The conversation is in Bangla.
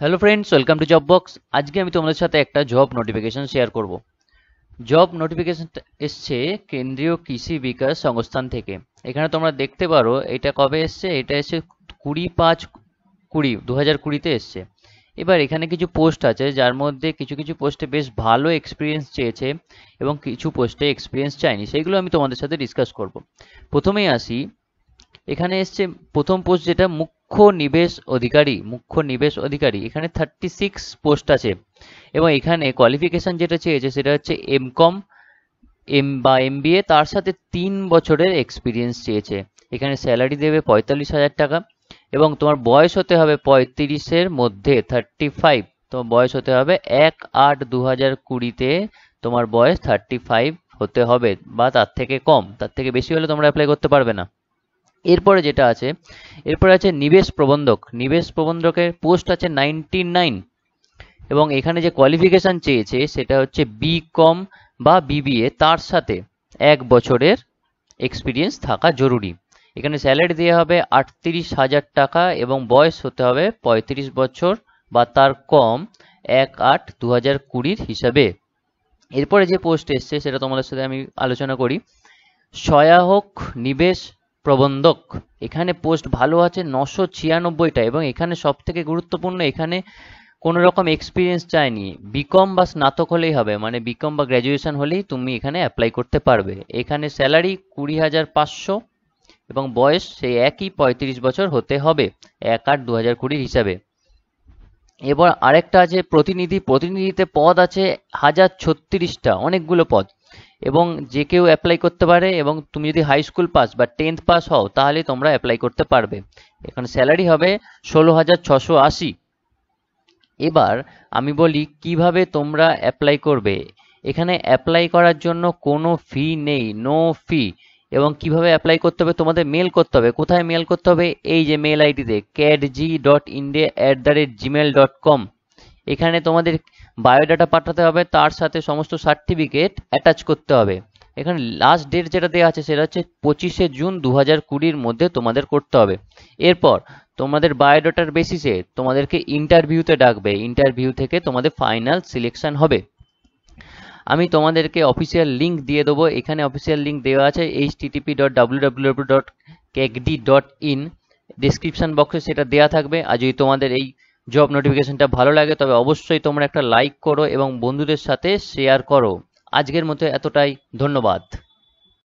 hello friends welcome to job box আজকে আমি তোমাদের সাথে একটা জব নোটিফিকেশন শেয়ার করব জব নোটিফিকেশন এসছে কেন্দ্রীয় কৃষি বিকাশ সংস্থান থেকে এখানে তোমরা দেখতে পারো এটা কবে এসছে এটা এসছে কুড়ি পাঁচ কুড়ি দু হাজার কুড়িতে এসছে এবার এখানে কিছু পোস্ট আছে যার মধ্যে কিছু কিছু পোস্টে বেশ ভালো এক্সপিরিয়েন্স চেয়েছে এবং কিছু পোস্টে এক্সপিরিয়েন্স চাইনি সেইগুলো আমি তোমাদের সাথে ডিসকাস করব প্রথমেই আসি এখানে এসছে প্রথম পোস্ট যেটা মুখ্য নিবেশ অধিকারী মুখ্য নিবেশ অধিকারী এখানে থার্টি সিক্স পোস্ট আছে এবং এখানে কোয়ালিফিকেশন যেটা চেয়েছে সেটা হচ্ছে এম কম এম বা এম তার সাথে তিন বছরের এক্সপিরিয়েন্স চেয়েছে এখানে স্যালারি দেবে পঁয়তাল্লিশ হাজার টাকা এবং তোমার বয়স হতে হবে পঁয়ত্রিশের মধ্যে থার্টি ফাইভ তোমার বয়স হতে হবে এক আট দু হাজার কুড়িতে তোমার বয়স থার্টি ফাইভ হতে হবে বা তার থেকে কম তার থেকে বেশি হলে তোমরা অ্যাপ্লাই করতে পারবে না এরপরে যেটা আছে এরপরে আছে নিবেশ প্রবন্ধক নিবেশ প্রবন্ধকের পোস্ট আছে নাইনটি নাইন এবং এখানে যে কোয়ালিফিকেশান চেয়েছে সেটা হচ্ছে বি কম বা বিবিএ তার সাথে এক বছরের এক্সপিরিয়েন্স থাকা জরুরি এখানে স্যালারি দেওয়া হবে আটত্রিশ হাজার টাকা এবং বয়স হতে হবে ৩৫ বছর বা তার কম এক আট দু হাজার কুড়ির হিসাবে এরপরে যে পোস্ট এসছে সেটা তোমাদের সাথে আমি আলোচনা করি সহায়ক নিবেশ প্রবন্ধক এখানে পোস্ট ভালো আছে নশো ছিয়ানব্বইটা এবং এখানে সব থেকে গুরুত্বপূর্ণ এখানে কোনো রকম এক্সপিরিয়েন্স চায়নি বিকম বা স্নাতক হলেই হবে মানে বিকম বা গ্র্যাজুয়েশন হলেই তুমি এখানে অ্যাপ্লাই করতে পারবে এখানে স্যালারি কুড়ি হাজার পাঁচশো এবং বয়স সেই একই পঁয়ত্রিশ বছর হতে হবে এক আট দু হাজার কুড়ির হিসাবে এবার আরেকটা আছে প্রতিনিধি প্রতিনিধিতে পদ আছে হাজার ছত্রিশটা অনেকগুলো পদ এবং যে কেউ অ্যাপ্লাই করতে পারে এবং তুমি যদি হাই স্কুল পাস বা টেন্থ পাস হও তাহলে তোমরা অ্যাপ্লাই করতে পারবে এখানে স্যালারি হবে ষোলো হাজার ছশো আশি এবার আমি বলি কিভাবে তোমরা অ্যাপ্লাই করবে এখানে অ্যাপ্লাই করার জন্য কোনো ফি নেই নো ফি এবং কিভাবে অ্যাপ্লাই করতে হবে তোমাদের মেল করতে হবে কোথায় মেল করতে হবে এই যে মেল আইডিতে ক্যাডজি dot India at the rate Gmail dot com এখানে তোমাদের বায়োডাটা পাঠাতে হবে তার সাথে সমস্ত সার্টিফিকেট অ্যাটাচ করতে হবে এখানে লাস্ট ডেট যেটা দেওয়া আছে সেটা হচ্ছে পঁচিশে জুন দু হাজার কুড়ির মধ্যে তোমাদের করতে হবে এরপর তোমাদের বায়োডাটার বেসিসে তোমাদেরকে ইন্টারভিউতে ডাকবে ইন্টারভিউ থেকে তোমাদের ফাইনাল সিলেকশন হবে আমি তোমাদেরকে অফিসিয়াল লিঙ্ক দিয়ে দেবো এখানে অফিসিয়াল লিঙ্ক দেওয়া আছে H TTP dot W W dot কেকডি ডট ইন ডিসক্রিপশান বক্সে সেটা দেওয়া থাকবে আর যদি তোমাদের এই জব নোটিফিকেশনটা ভালো লাগে তবে অবশ্যই তোমরা একটা লাইক করো এবং বন্ধুদের সাথে শেয়ার করো আজকের মতো এতটাই ধন্যবাদ